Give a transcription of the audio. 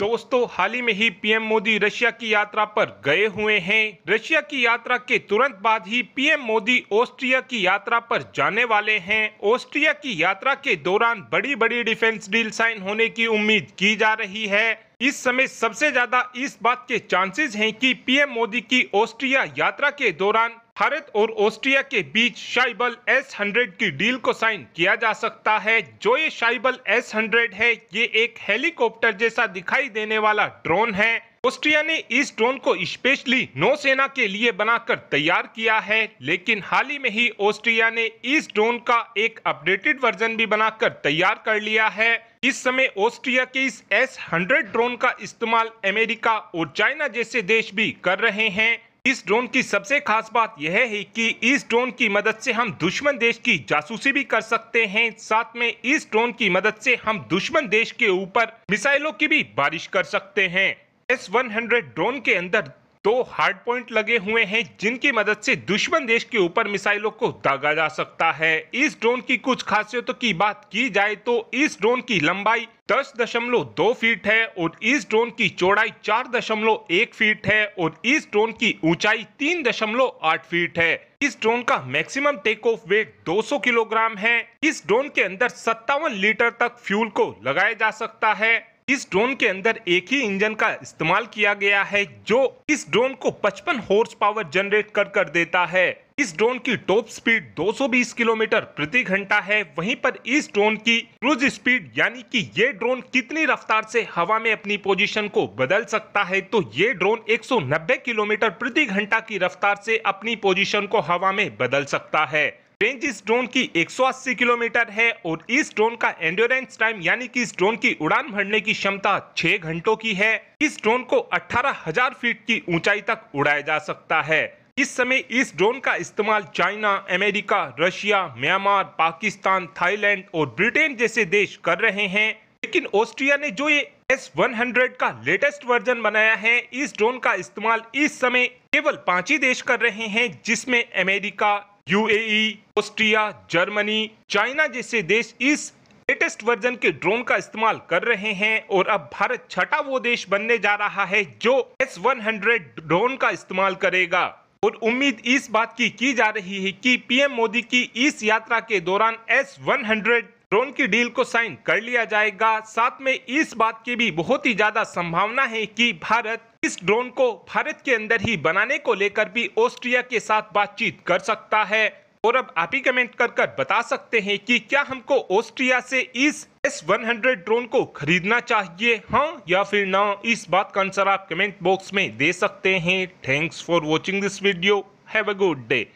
दोस्तों हाल ही में ही PM Modi Russia की यात्रा पर गए हुए हैं रशिया की यात्रा के तुरंत बाद ही पीएम मोदी ऑस्ट्रिया की यात्रा पर जाने वाले हैं ऑस्ट्रिया की यात्रा के दौरान बड़ी बड़ी डिफेंस डील साइन होने की उम्मीद की जा रही है इस समय सबसे ज्यादा इस बात के चांसेस हैं कि पीएम मोदी की ऑस्ट्रिया यात्रा के दौरान भारत और ऑस्ट्रिया के बीच शाइबल एस हंड्रेड की डील को साइन किया जा सकता है जो ये शाइबल एस हंड्रेड है ये एक हेलीकॉप्टर जैसा दिखाई देने वाला ड्रोन है ऑस्ट्रिया ने इस ड्रोन को स्पेशली नौसेना के लिए बनाकर तैयार किया है लेकिन हाल ही में ही ऑस्ट्रिया ने इस ड्रोन का एक अपडेटेड वर्जन भी बनाकर तैयार कर लिया है इस समय ऑस्ट्रिया के इस एस हंड्रेड ड्रोन का इस्तेमाल अमेरिका और चाइना जैसे देश भी कर रहे हैं इस ड्रोन की सबसे खास बात यह है कि इस ड्रोन की मदद से हम दुश्मन देश की जासूसी भी कर सकते हैं साथ में इस ड्रोन की मदद से हम दुश्मन देश के ऊपर मिसाइलों की भी बारिश कर सकते हैं एस वन ड्रोन के अंदर दो हार्ड पॉइंट लगे हुए हैं जिनकी मदद से दुश्मन देश के ऊपर मिसाइलों को दागा जा सकता है इस ड्रोन की कुछ खासियतों की बात की जाए तो इस ड्रोन की लंबाई दस दशमलव दो फीट है और इस ड्रोन की चौड़ाई चार दशमलव एक फीट है और इस ड्रोन की ऊंचाई तीन दशमलव आठ फीट है इस ड्रोन का maximum take off weight 200 kilogram है इस ड्रोन के अंदर सत्तावन लीटर तक फ्यूल को लगाया जा सकता है इस ड्रोन के अंदर एक ही इंजन का इस्तेमाल किया गया है जो इस ड्रोन को 55 हॉर्स पावर जनरेट कर कर देता है इस ड्रोन की टॉप स्पीड 220 किलोमीटर प्रति घंटा है वहीं पर इस ड्रोन की क्रूज स्पीड यानी कि ये ड्रोन कितनी रफ्तार से हवा में अपनी पोजीशन को बदल सकता है तो ये ड्रोन 190 किलोमीटर प्रति घंटा की रफ्तार से अपनी पोजीशन को हवा में बदल सकता है रेंज इस ड्रोन की 180 किलोमीटर है और इस ड्रोन का एंडोरेंस टाइम यानी कि इस ड्रोन की उड़ान भरने की क्षमता 6 घंटों की है इस ड्रोन को 18,000 फीट की ऊंचाई तक उड़ाया जा सकता है इस समय इस ड्रोन का इस्तेमाल China America Russia Myanmar Pakistan Thailand और ब्रिटेन जैसे देश कर रहे हैं लेकिन ऑस्ट्रिया ने जो ये एस 100 का लेटेस्ट वर्जन बनाया है इस ड्रोन का इस्तेमाल इस समय केवल पांच ही देश कर रहे हैं जिसमें America UAE, Austria Germany China जैसे देश इस लेटेस्ट वर्जन के ड्रोन का इस्तेमाल कर रहे हैं और अब भारत छठा वो देश बनने जा रहा है जो एस वन हंड्रेड ड्रोन का इस्तेमाल करेगा और उम्मीद इस बात की की जा रही है कि पीएम मोदी की इस यात्रा के दौरान एस वन हंड्रेड ड्रोन की डील को साइन कर लिया जाएगा साथ में इस बात की भी बहुत ही ज्यादा संभावना है कि भारत इस ड्रोन को भारत के अंदर ही बनाने को लेकर भी ऑस्ट्रिया के साथ बातचीत कर सकता है और अब आप ही कमेंट कर कर बता सकते हैं कि क्या हमको ऑस्ट्रिया से इस एस हंड्रेड ड्रोन को खरीदना चाहिए हाँ या फिर ना इस बात का आंसर आप कमेंट बॉक्स में दे सकते हैं thanks for watching this video have a good day